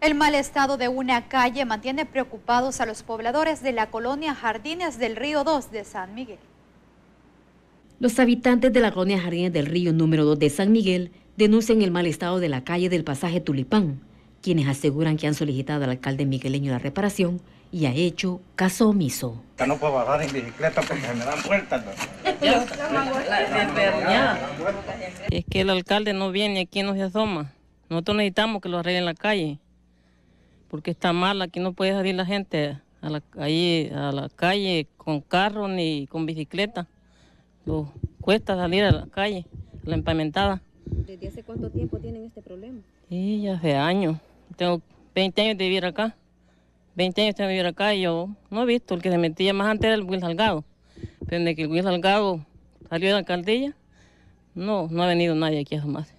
El mal estado de una calle mantiene preocupados a los pobladores de la colonia Jardines del Río 2 de San Miguel. Los habitantes de la colonia Jardines del Río número 2 de San Miguel denuncian el mal estado de la calle del pasaje Tulipán, quienes aseguran que han solicitado al alcalde migueleño la reparación y ha hecho caso omiso. Ya no puedo bajar en bicicleta porque me dan vueltas. Es que el alcalde no viene aquí, no se asoma. Nosotros necesitamos que lo arreglen la calle porque está mal, aquí no puede salir la gente a la, ahí, a la calle con carro ni con bicicleta. cuesta salir a la calle, la empamentada. ¿Desde hace cuánto tiempo tienen este problema? Sí, ya hace años. Tengo 20 años de vivir acá. 20 años tengo de vivir acá y yo no he visto. El que se metía más antes era el Will Salgado. Pero desde que el Will Salgado salió de la alcaldía, no, no ha venido nadie aquí jamás.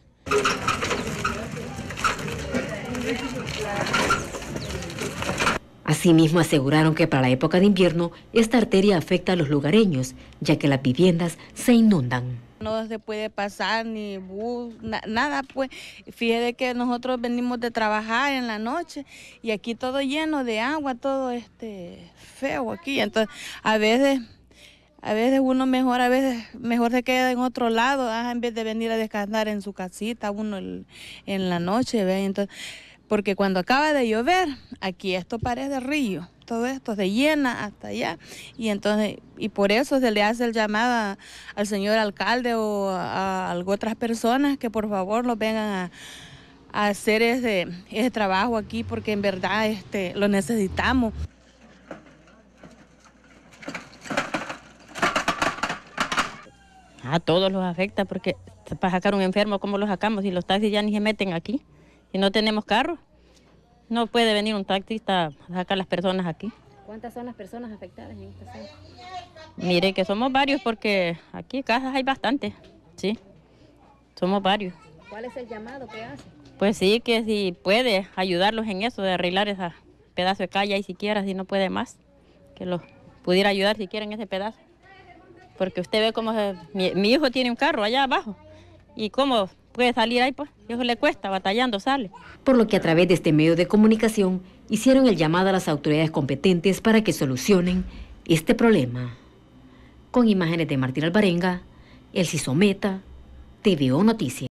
Asimismo, aseguraron que para la época de invierno esta arteria afecta a los lugareños, ya que las viviendas se inundan. No se puede pasar ni bus, nada, pues Fíjese que nosotros venimos de trabajar en la noche y aquí todo lleno de agua, todo este feo aquí. Entonces, a veces, a veces uno mejor, a veces mejor se queda en otro lado, ah, en vez de venir a descansar en su casita, uno en la noche, ¿ve? Entonces, porque cuando acaba de llover, aquí esto parece río, todo esto se llena hasta allá y entonces y por eso se le hace el llamado al señor alcalde o a, otras personas que por favor los vengan a, hacer ese, ese trabajo aquí porque en verdad este, lo necesitamos. A ah, todos los afecta porque para sacar un enfermo, ¿cómo lo sacamos? Y los taxis ya ni se meten aquí y no tenemos carro. No puede venir un taxista a sacar las personas aquí. ¿Cuántas son las personas afectadas en esta zona? Mire que somos varios porque aquí casas hay bastantes, sí. Somos varios. ¿Cuál es el llamado que hace? Pues sí, que si puede ayudarlos en eso, de arreglar ese pedazo de calle y siquiera, si no puede más, que los pudiera ayudar si quieren ese pedazo. Porque usted ve cómo mi hijo tiene un carro allá abajo y cómo puede salir ahí, pues. Eso le cuesta, batallando sale. Por lo que a través de este medio de comunicación hicieron el llamado a las autoridades competentes para que solucionen este problema. Con imágenes de Martín Albarenga, El Cisometa, TVO Noticias.